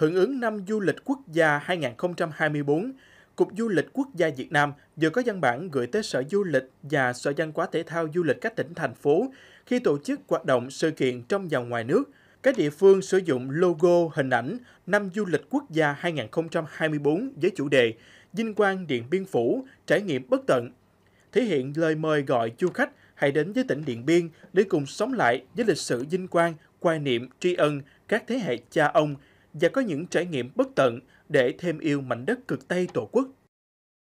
Hưởng ứng năm du lịch quốc gia 2024, Cục Du lịch Quốc gia Việt Nam vừa có văn bản gửi tới Sở Du lịch và Sở Văn hóa Thể thao Du lịch các tỉnh, thành phố khi tổ chức hoạt động sự kiện trong và ngoài nước. Các địa phương sử dụng logo, hình ảnh năm du lịch quốc gia 2024 với chủ đề Vinh quang Điện Biên Phủ, trải nghiệm bất tận, thể hiện lời mời gọi du khách hãy đến với tỉnh Điện Biên để cùng sống lại với lịch sử vinh quang, quan niệm tri ân các thế hệ cha ông – và có những trải nghiệm bất tận để thêm yêu mảnh đất cực Tây Tổ quốc